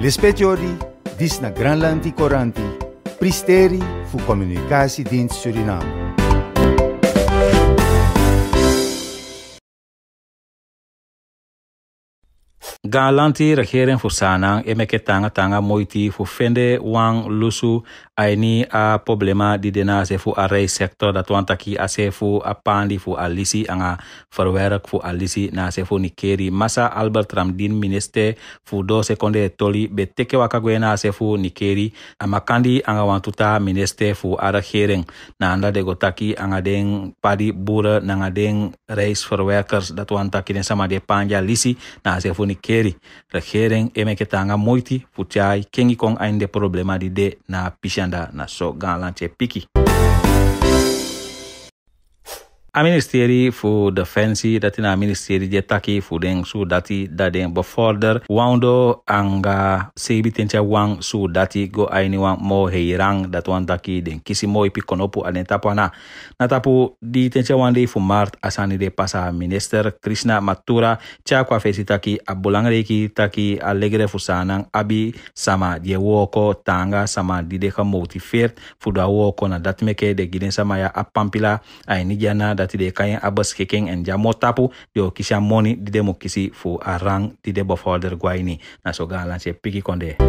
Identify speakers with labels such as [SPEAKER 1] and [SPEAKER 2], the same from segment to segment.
[SPEAKER 1] Lespetiori, dis na Granlandi Coranti, pristeri fu communicatiedienst Suriname. Galanti regering fu sanang e meke tanga tanga moiti fu fende wang lusu aini a problema di dena se fu a rei sektor da tuan taki a se fu a pandi fu a lisi anga verwerk fu a lisi na se fu nikeri masa Albert Ramdin minister fu do sekonde toli be teke waka gwe na se fu nikeri a makandi anga wantuta minister fu a kering na anda de gotaki anga den padi bura na anga den farwerkers da tuan taki den sama de panja lisi na se fu nikeri regering eme ketanga moiti fu chai kengi kong ainde problema di de na pishan ganda na so galante piki ministeri fu defensi dati na ministeri je taki fu den su dati da den befolder wando anga sebi tencha wang su dati go aini wang mo heirang dat wan taki den kisi mo ipi konopu aden tapu ana. Na tapu di tencha wan de fu mart asani de pasa minister Krishna Matura cha kwa fesi taki abulangreki taki alegre fu sanang abi sama die woko tanga sama di deka fu da woko na dat meke de giden sama ya apampila aini jana dati de kayen abas keken en jamo tapu yo kisha moni di demo kisi fu arang di debo folder guaini na so galan se piki konde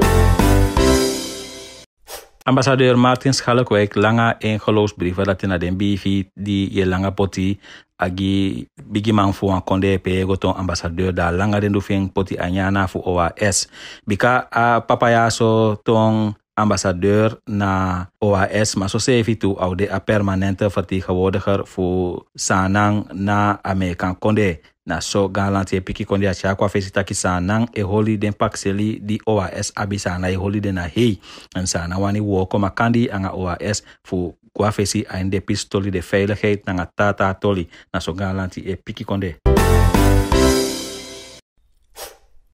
[SPEAKER 1] Ambassadeur Martins Schalkwijk langa een geloofsbrief dat na den bifi di ye langa poti agi bigi man fu an konde pe go ton ambassadeur da langa den feng poti anyana fu OAS bika a papaya so tong ambassadeur na OAS, maar zo zei toe, oude a permanente vertegenwoordiger voor Sanang na Amerikaan Konde. Na so galant ye piki konde a chakwa fesita ki sanang e holi den pakseli di OAS abi sana e holi den a hei. En sana wani woko makandi anga OAS fu kwa fesi a inde pistoli de veiligheid na nga tata toli. Na so galant ye piki konde.